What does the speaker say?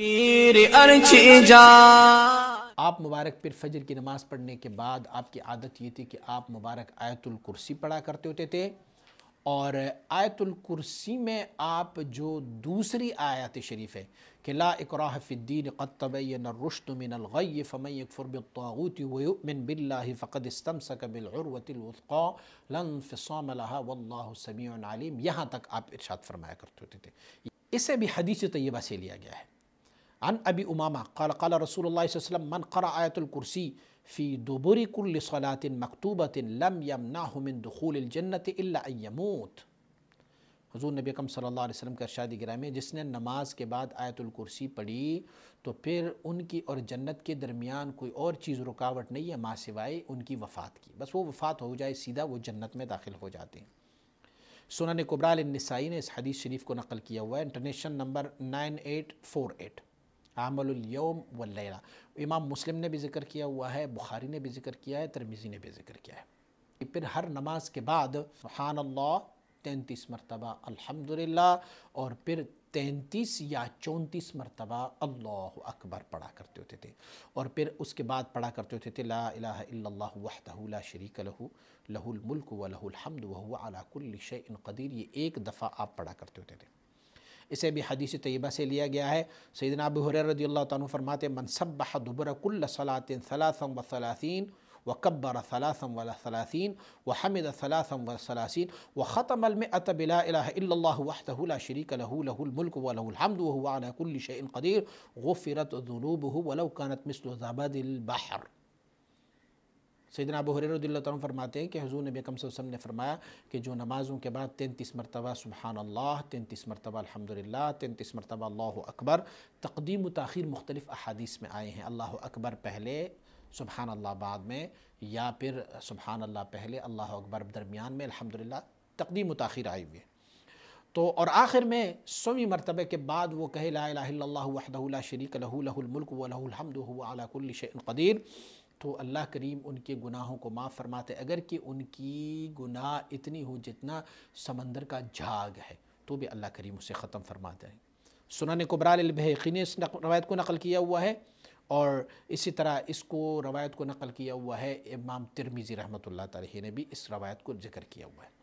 پیر ارچ جا آپ مبارک پھر فجر کی نماز پڑھنے کے بعد آپ کی عادت یہ تھی کہ آپ مبارک آیت الکرسی پڑھا کرتے ہوتے تھے اور آیت الکرسی میں آپ جو دوسری آیت شریف ہے کہ لا اکراہ فی الدین قد تبین الرشد من الغی فمن یکفر بالطاغوت ویؤمن باللہ فقد استمسک بالعروت الوثقا لن فصام لها واللہ سمیع علیم یہاں تک آپ ارشاد فرمایا کرتے ہوتے تھے اسے بھی حدیث طیبہ سے لیا گیا ہے عن ابی امامہ قال قال رسول اللہ علیہ وسلم من منقرہ آیت القرسی فی دبر کل صلاة مکتوبت لم دخول ناحمول الجنت ان یموت حضور نبی اکم صلی اللہ علیہ وسلم کا ارشادی گرامی میں جس نے نماز کے بعد آیت الکرسی پڑھی تو پھر ان کی اور جنت کے درمیان کوئی اور چیز رکاوٹ نہیں ہے ماں سوائے ان کی وفات کی بس وہ وفات ہو جائے سیدھا وہ جنت میں داخل ہو جاتے ہیں سنن کبرال قبرال النسائی نے اس حدیث شریف کو نقل کیا ہوا ہے international number nine eight four eight عمل الیوم واللیلہ امام مسلم نے بھی ذکر کیا ہوا ہے بخاری نے بھی ذکر کیا ہے ترمیزی نے بھی ذکر کیا ہے پھر ہر نماز کے بعد سبحان اللہ تینتیس مرتبہ الحمدللہ اور پھر تینتیس یا چونتیس مرتبہ اللہ اکبر پڑھا کرتے ہوتے تھے اور پھر اس کے بعد پڑھا کرتے ہوتے تھے لا الہ الا اللہ وحدہ لا شریک لہو لہ الملک و لہ الحمد وہو علا کل ان قدیر یہ ایک دفعہ آپ پڑھا کرتے ہوتے تھے اسے بھی حدیث طیبہ سے لیا گیا ہے سیدنا ابو حریر رضی اللہ عنہ فرماتے ہیں من سبح دبر کل صلاة ثلاثا و ثلاثین وكبر ثلاثا ولا ثلاثين وحمد ثلاثا وثلاثين وختم المئة بلا إله إلا الله وحده لا شريك له له الملك وله الحمد وهو على كل شيء قدير غفرت ذنوبه ولو كانت مثل ذباد البحر سیدنا ابو حریر رضی اللہ عنہ فرماتے ہیں کہ حضور اکم صلی اللہ علیہ وسلم نے فرمایا کہ جو نمازوں کے بعد تینتیس مرتبہ سبحان تین تینتیس مرتبہ الحمدللہ تین تینتیس مرتبہ اللہ اکبر تقدیم و تاخیر مختلف احادیث میں آئے ہیں اللہ اکبر پہلے سبحان اللہ بعد میں یا پھر سبحان اللہ پہلے اللہ اکبر درمیان میں الحمدللہ تقدیم و تاخیر آئے ہوئے تو اور آخر میں سویں مرتبہ کے بعد وہ کہے لا الہ الا اللہ وحدہ لا شریک لہ الملک و لہ علا کل شئ قدیر تو اللہ کریم ان کے گناہوں کو معاف فرماتے اگر کہ ان کی گناہ اتنی ہو جتنا سمندر کا جھاگ ہے تو بھی اللہ کریم اسے ختم فرماتے ہیں سنن کبرال قبرال البحقی نے اس روایت کو نقل کیا ہوا ہے اور اسی طرح اس کو روایت کو نقل کیا ہوا ہے امام ترمیزی رحمت اللہ تعالی نے بھی اس روایت کو ذکر کیا ہوا ہے